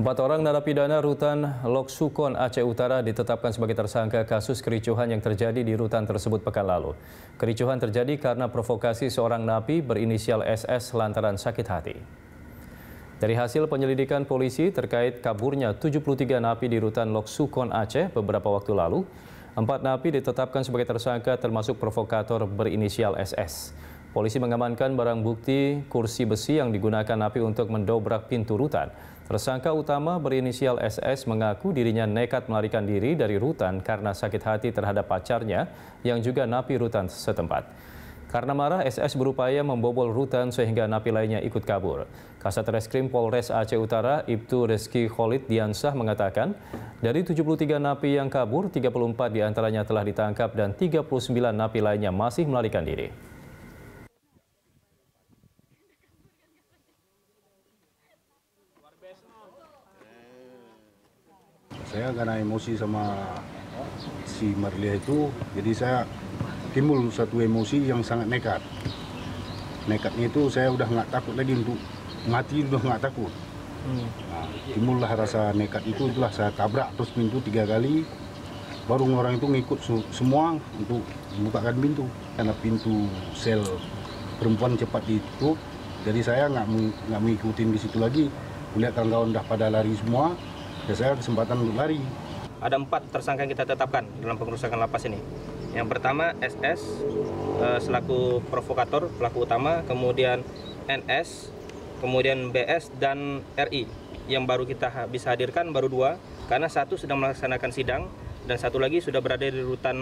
Empat orang narapidana rutan Lok Sukon Aceh Utara ditetapkan sebagai tersangka kasus kericuhan yang terjadi di rutan tersebut pekan lalu. Kericuhan terjadi karena provokasi seorang napi berinisial SS lantaran sakit hati. Dari hasil penyelidikan polisi terkait kaburnya 73 napi di rutan Lok Sukon Aceh beberapa waktu lalu, empat napi ditetapkan sebagai tersangka termasuk provokator berinisial SS. Polisi mengamankan barang bukti kursi besi yang digunakan napi untuk mendobrak pintu rutan. Tersangka utama berinisial SS mengaku dirinya nekat melarikan diri dari rutan karena sakit hati terhadap pacarnya yang juga napi rutan setempat. Karena marah, SS berupaya membobol rutan sehingga napi lainnya ikut kabur. Kasat Reskrim Polres Aceh Utara, Ibtu Reski Khalid Diansah mengatakan, dari 73 napi yang kabur, 34 diantaranya telah ditangkap dan 39 napi lainnya masih melarikan diri. Saya karena emosi sama si Marlia itu, jadi saya timbul satu emosi yang sangat nekat. Nekatnya itu saya udah nggak takut lagi untuk mati udah nggak takut. Hmm. Nah, timbullah rasa nekat itu itulah saya tabrak terus pintu tiga kali baru orang itu ngikut semua untuk membukakan pintu karena pintu sel perempuan cepat ditutup jadi saya nggak nggak mengikutin di situ lagi melihat kawan-kawan dah pada lari semua, ya saya kesempatan untuk lari. Ada empat tersangka yang kita tetapkan dalam pengerusakan lapas ini. Yang pertama SS eh, selaku provokator pelaku utama, kemudian NS, kemudian BS dan RI yang baru kita bisa hadirkan baru dua karena satu sedang melaksanakan sidang dan satu lagi sudah berada di rutan